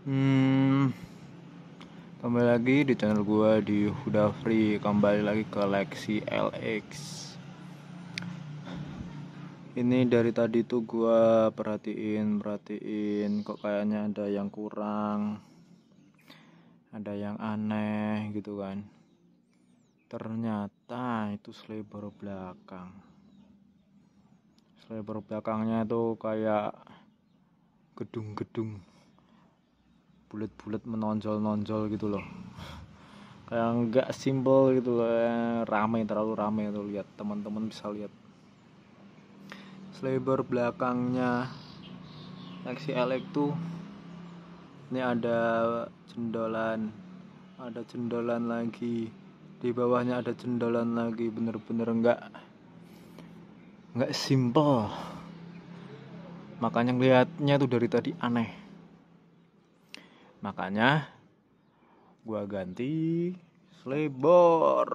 Hmm, kembali lagi di channel gue di Huda Free kembali lagi ke Lexi LX. Ini dari tadi tuh gue perhatiin perhatiin kok kayaknya ada yang kurang, ada yang aneh gitu kan. Ternyata itu selebar belakang. Selebar belakangnya tuh kayak gedung-gedung bulat-bulat menonjol-nonjol gitu loh kayak nggak simple gitu loh eh, ramai terlalu ramai tuh lihat teman-teman bisa lihat selebar belakangnya Lexi elek tuh ini ada cendolan, ada cendolan lagi di bawahnya ada cendolan lagi bener-bener nggak nggak simple makanya ngeliatnya tuh dari tadi aneh makanya gua ganti slebor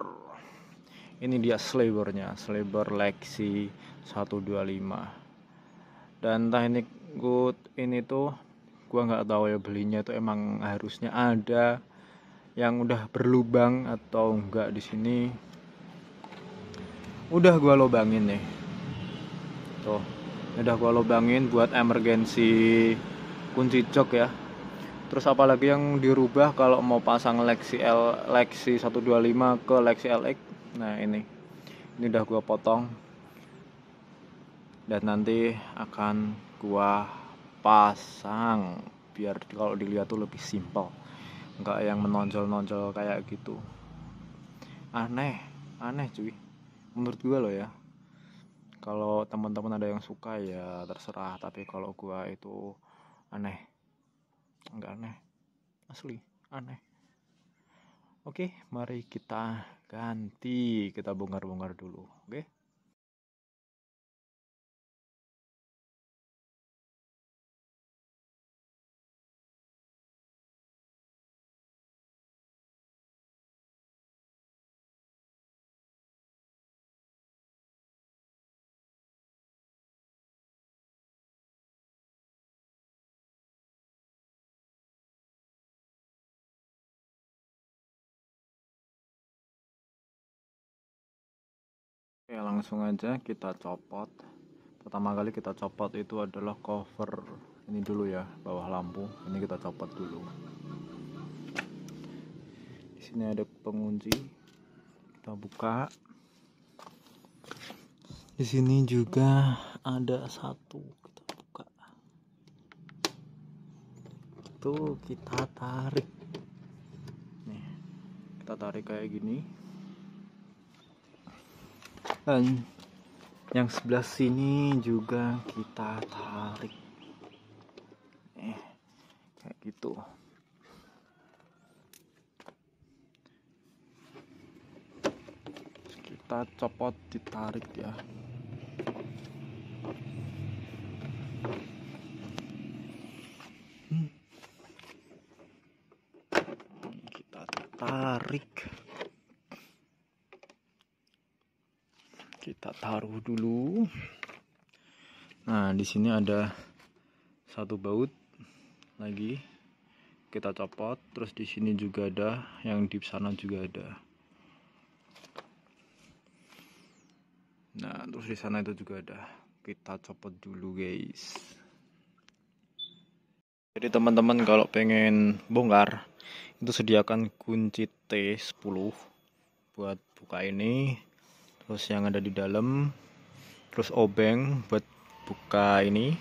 ini dia slebornya slebor Lexi 125 dan teknik good ini tuh gua nggak tahu ya belinya itu emang harusnya ada yang udah berlubang atau enggak di sini udah gua lobangin nih tuh udah gua lobangin buat emergency kunci cok ya terus apalagi yang dirubah kalau mau pasang Lexi L Lexi 125 ke Lexi LX nah ini ini udah gua potong dan nanti akan gua pasang biar kalau dilihat tuh lebih simpel enggak yang menonjol-nonjol kayak gitu aneh aneh cuy menurut gua loh ya kalau teman-teman ada yang suka ya terserah tapi kalau gua itu aneh nggak aneh asli aneh oke mari kita ganti kita bongkar-bongkar dulu oke Oke langsung aja kita copot Pertama kali kita copot itu adalah cover ini dulu ya bawah lampu ini kita copot dulu di sini ada pengunci kita buka di sini juga ada satu kita buka itu kita tarik nih kita tarik kayak gini dan yang sebelah sini juga kita tarik eh kayak gitu kita copot ditarik ya hmm. kita tarik taruh dulu nah di sini ada satu baut lagi kita copot terus di sini juga ada yang di sana juga ada nah terus di sana itu juga ada kita copot dulu guys jadi teman-teman kalau pengen bongkar itu sediakan kunci T10 buat buka ini terus yang ada di dalam terus obeng buat buka ini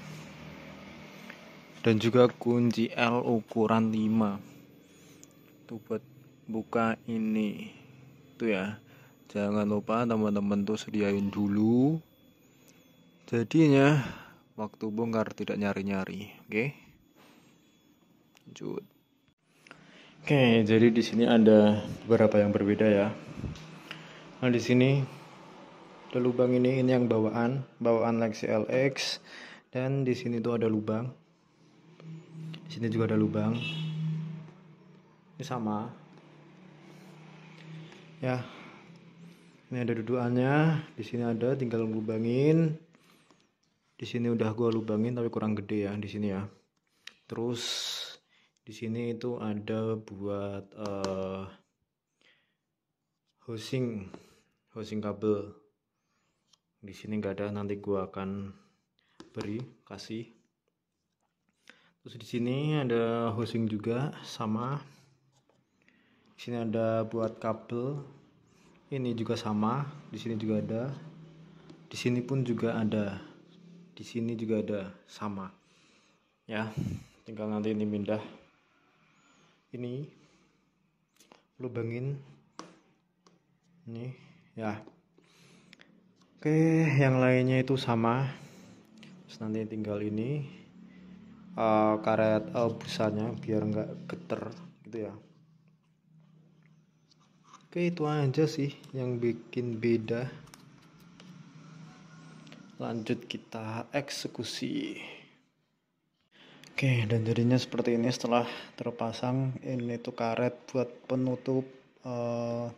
dan juga kunci L ukuran 5 tuh buat buka ini tuh ya jangan lupa teman-teman tuh sediain dulu jadinya waktu bongkar tidak nyari-nyari oke okay? lanjut oke okay, jadi di sini ada beberapa yang berbeda ya nah di sini ada lubang ini ini yang bawaan bawaan Lexi LX dan di sini tuh ada lubang di sini juga ada lubang ini sama ya ini ada dudukannya di sini ada tinggal lubangin di sini udah gua lubangin tapi kurang gede ya di sini ya terus di sini itu ada buat uh, eh, housing housing kabel di sini nggak ada nanti gua akan beri kasih terus di sini ada housing juga sama di sini ada buat kabel ini juga sama di sini juga ada di sini pun juga ada di sini juga ada sama ya tinggal nanti ini pindah ini lubangin ini ya Oke, yang lainnya itu sama. Terus nanti tinggal ini uh, karet uh, busanya biar nggak geter gitu ya. Oke, itu aja sih yang bikin beda. Lanjut kita eksekusi. Oke, dan jadinya seperti ini setelah terpasang ini tuh karet buat penutup uh,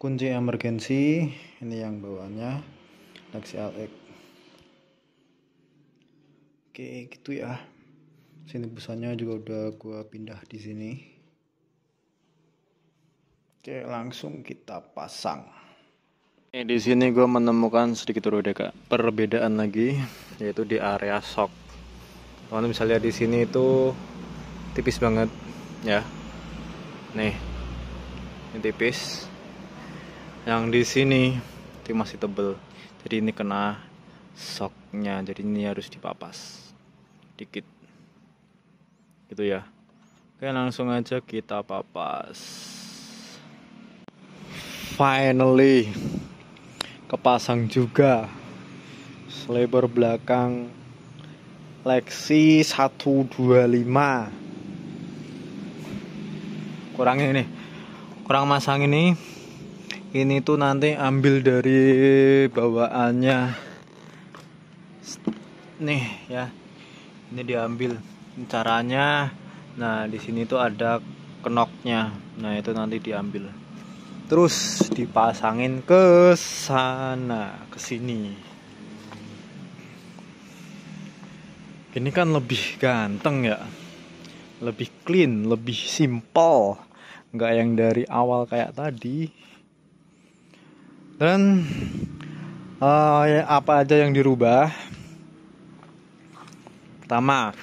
kunci emergensi ini yang bawahnya xlx oke gitu ya sini busanya juga udah gua pindah di sini oke langsung kita pasang eh, di sini gua menemukan sedikit rodeka perbedaan lagi yaitu di area shock teman bisa lihat di sini itu tipis banget ya nih ini tipis yang di sini itu masih tebel jadi ini kena soknya, jadi ini harus dipapas dikit gitu ya oke langsung aja kita papas finally kepasang juga selebar belakang Lexi 125 kurang ini kurang masang ini ini tuh nanti ambil dari bawaannya nih ya ini diambil caranya nah di sini tuh ada kenoknya nah itu nanti diambil terus dipasangin ke sana ke sini ini kan lebih ganteng ya lebih clean lebih simple nggak yang dari awal kayak tadi dan uh, apa aja yang dirubah pertama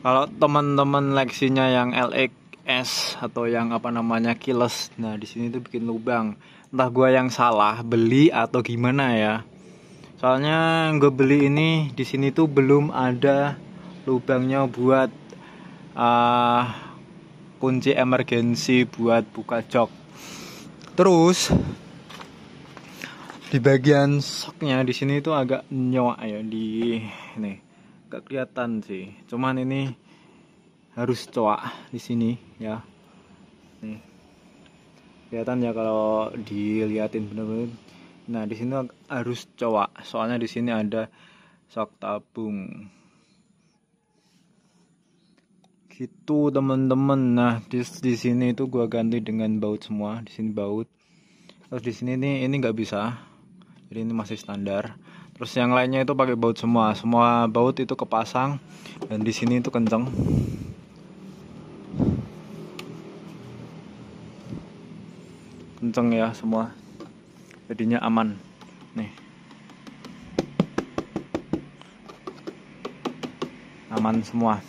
kalau teman-teman leksinya yang LXS atau yang apa namanya kiles nah di sini tuh bikin lubang entah gue yang salah beli atau gimana ya soalnya gue beli ini di sini tuh belum ada lubangnya buat uh, kunci emergensi buat buka jok terus di bagian soknya di sini itu agak nyawa ya di nih gak kelihatan sih cuman ini harus coak di sini ya nih kelihatan ya kalau dilihatin bener-bener nah di sini harus coak soalnya di sini ada sok tabung itu temen-temen Nah, di, di sini itu gua ganti dengan baut semua. Di sini baut. Terus di sini nih ini nggak bisa. Jadi ini masih standar. Terus yang lainnya itu pakai baut semua. Semua baut itu kepasang dan di sini itu kenceng. Kenceng ya semua. Jadinya aman. Nih. aman semua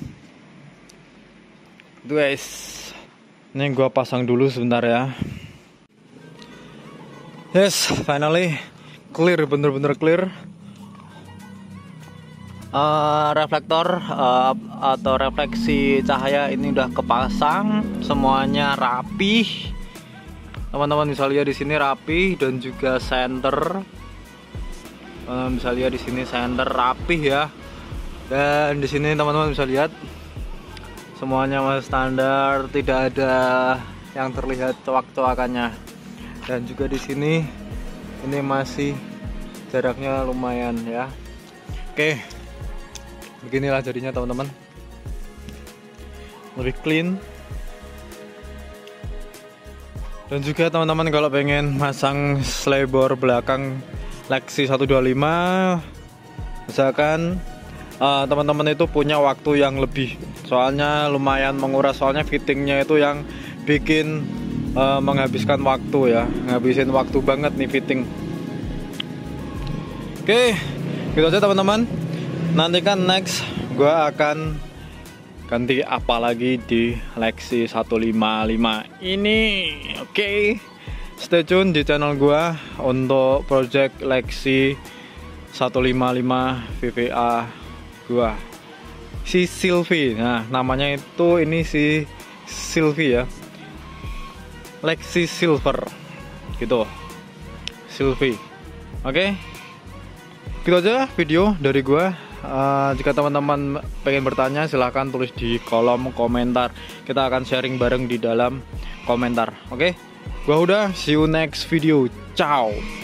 guys ini gua pasang dulu sebentar ya yes finally clear bener-bener clear uh, reflektor uh, atau refleksi cahaya ini udah kepasang semuanya rapih teman-teman bisa lihat di sini rapi dan juga center teman-teman bisa lihat di sini center rapih ya dan di sini teman-teman bisa lihat semuanya masih standar tidak ada yang terlihat waktu coakannya dan juga di sini ini masih jaraknya lumayan ya oke beginilah jadinya teman-teman lebih clean dan juga teman-teman kalau pengen masang selebor belakang Lexi 125 misalkan Eh, teman-teman uh, itu punya waktu yang lebih soalnya lumayan menguras soalnya fittingnya itu yang bikin uh, menghabiskan waktu ya ngabisin waktu banget nih fitting oke okay, gitu aja teman-teman nantikan next gue akan ganti apa lagi di Lexi 155 ini oke okay. stay tune di channel gue untuk project Lexi 155 VVA gua si Sylvie nah namanya itu ini si Sylvie ya Lexi Silver gitu Sylvie oke okay? gitu aja video dari gua uh, jika teman-teman pengen bertanya silahkan tulis di kolom komentar kita akan sharing bareng di dalam komentar oke okay? gua udah see you next video ciao